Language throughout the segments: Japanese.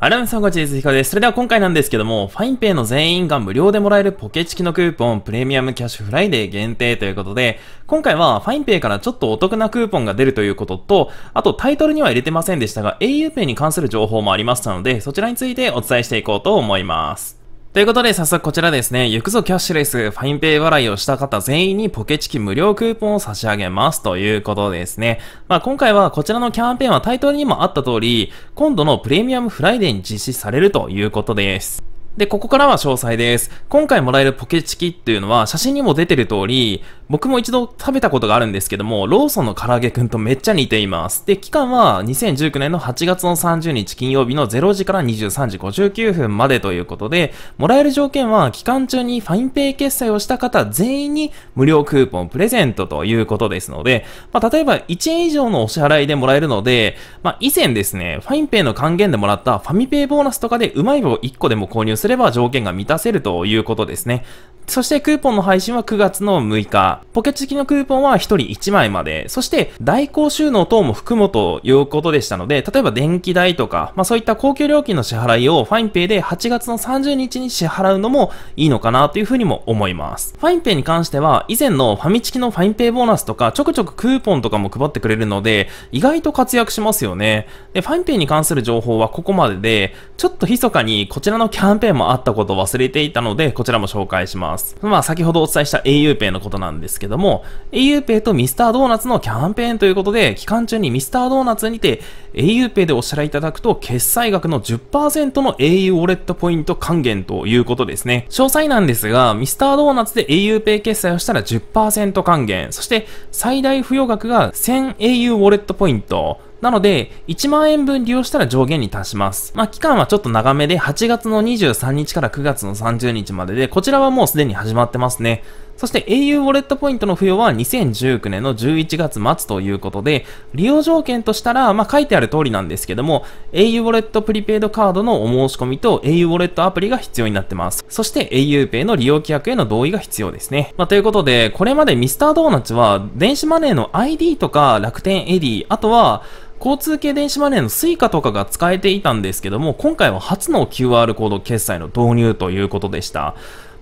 アラムさんこんちは、ひかです。それでは今回なんですけども、ファインペイの全員が無料でもらえるポケチキのクーポン、プレミアムキャッシュフライデー限定ということで、今回はファインペイからちょっとお得なクーポンが出るということと、あとタイトルには入れてませんでしたが、au ペイに関する情報もありましたので、そちらについてお伝えしていこうと思います。ということで早速こちらですね、行くぞキャッシュレス、ファインペイ払いをした方全員にポケチキ無料クーポンを差し上げますということですね。まあ今回はこちらのキャンペーンはタイトルにもあった通り、今度のプレミアムフライデーに実施されるということです。で、ここからは詳細です。今回もらえるポケチキっていうのは写真にも出てる通り、僕も一度食べたことがあるんですけども、ローソンの唐揚げくんとめっちゃ似ています。で、期間は2019年の8月の30日金曜日の0時から23時59分までということで、もらえる条件は期間中にファインペイ決済をした方全員に無料クーポンプレゼントということですので、まあ、例えば1円以上のお支払いでもらえるので、まあ、以前ですね、ファインペイの還元でもらったファミペイボーナスとかでうまい棒1個でも購入するすれば条件が満たせるということですね。そしてクーポンの配信は9月の6日。ポケチキ付きのクーポンは1人1枚まで。そして代行収納等も含むということでしたので、例えば電気代とか、まあそういった公共料金の支払いをファインペイで8月の30日に支払うのもいいのかなというふうにも思います。ファインペイに関しては、以前のファミチキのファインペイボーナスとか、ちょくちょくクーポンとかも配ってくれるので、意外と活躍しますよね。で、ファインペイに関する情報はここまでで、ちょっと密かにこちらのキャンペーンもあったことを忘れていたので、こちらも紹介します。ます。まあ、先ほどお伝えした auPay のことなんですけども、auPay とミスタードーナツのキャンペーンということで、期間中にミスタードーナツにて auPay でお支払いいただくと、決済額の10%の au ウォレットポイント還元ということですね。詳細なんですが、ミスタードーナツで auPay 決済をしたら10%還元、そして最大付与額が 1000au ウォレットポイント、なので、1万円分利用したら上限に達します。まあ、期間はちょっと長めで、8月の23日から9月の30日までで、こちらはもうすでに始まってますね。そして au ウォレットポイントの付与は2019年の11月末ということで、利用条件としたら、まあ、書いてある通りなんですけども、au ウォレットプリペイドカードのお申し込みと au ウォレットアプリが必要になってます。そして aupay の利用規約への同意が必要ですね。まあ、ということで、これまでミスタードーナツは電子マネーの ID とか楽天エディ、あとは、交通系電子マネーの Suica とかが使えていたんですけども、今回は初の QR コード決済の導入ということでした。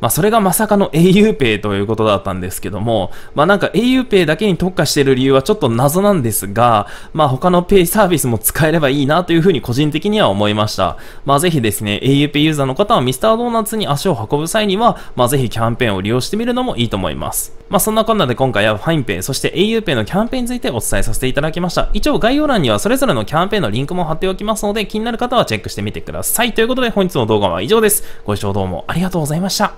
まあ、それがまさかの auPay ということだったんですけども、まあ、なんか auPay だけに特化してる理由はちょっと謎なんですが、まあ、他の Pay サービスも使えればいいなというふうに個人的には思いました。まあ、ぜひですね、auPay ユーザーの方はミスタードーナツに足を運ぶ際には、まあ、ぜひキャンペーンを利用してみるのもいいと思います。まあ、そんなこんなで今回は FinePay、そして auPay のキャンペーンについてお伝えさせていただきました。一応概要欄にはそれぞれのキャンペーンのリンクも貼っておきますので、気になる方はチェックしてみてください。ということで本日の動画は以上です。ご視聴どうもありがとうございました。